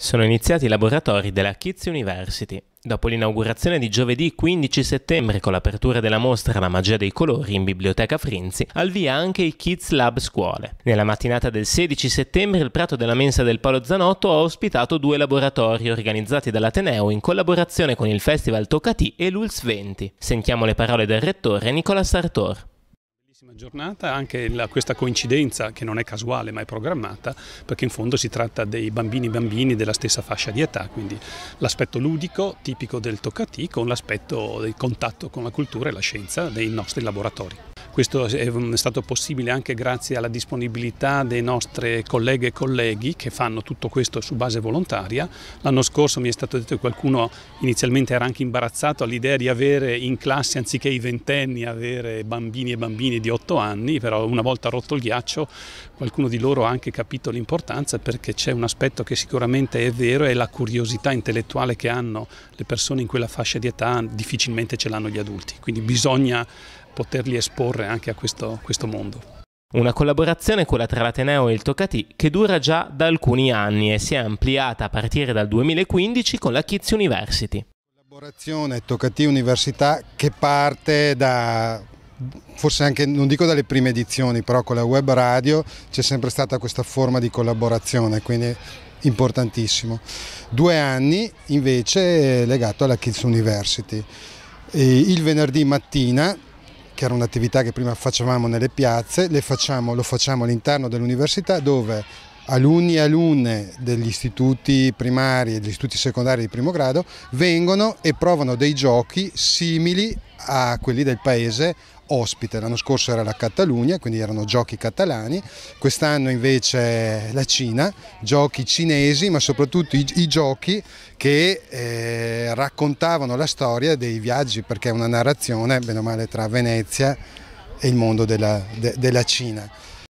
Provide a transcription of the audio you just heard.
Sono iniziati i laboratori della Kids University. Dopo l'inaugurazione di giovedì 15 settembre con l'apertura della mostra La magia dei colori in Biblioteca Frinzi, al via anche i Kids Lab Scuole. Nella mattinata del 16 settembre il Prato della Mensa del Palo Zanotto ha ospitato due laboratori organizzati dall'Ateneo in collaborazione con il Festival Toccati e l'Uls 20. Sentiamo le parole del rettore Nicola Sartor bellissima giornata, anche la, questa coincidenza che non è casuale ma è programmata perché in fondo si tratta dei bambini bambini della stessa fascia di età, quindi l'aspetto ludico tipico del Toccati con l'aspetto del contatto con la cultura e la scienza dei nostri laboratori. Questo è stato possibile anche grazie alla disponibilità dei nostri colleghe e colleghi che fanno tutto questo su base volontaria. L'anno scorso mi è stato detto che qualcuno inizialmente era anche imbarazzato all'idea di avere in classe anziché i ventenni, avere bambini e bambini di otto anni, però una volta rotto il ghiaccio qualcuno di loro ha anche capito l'importanza perché c'è un aspetto che sicuramente è vero, è la curiosità intellettuale che hanno le persone in quella fascia di età, difficilmente ce l'hanno gli adulti, quindi bisogna poterli esporre anche a questo, questo mondo. Una collaborazione quella tra l'Ateneo e il Toccati che dura già da alcuni anni e si è ampliata a partire dal 2015 con la Kids University. Collaborazione Toccati Università che parte da forse anche, non dico dalle prime edizioni, però con la web radio c'è sempre stata questa forma di collaborazione, quindi importantissimo. Due anni invece legato alla Kids University. E il venerdì mattina che era un'attività che prima facevamo nelle piazze, facciamo, lo facciamo all'interno dell'università dove alunni e alunne degli istituti primari e degli istituti secondari di primo grado vengono e provano dei giochi simili a quelli del paese ospite, l'anno scorso era la Catalogna, quindi erano giochi catalani, quest'anno invece la Cina, giochi cinesi ma soprattutto i, i giochi che eh, raccontavano la storia dei viaggi perché è una narrazione bene o male tra Venezia e il mondo della, de, della Cina.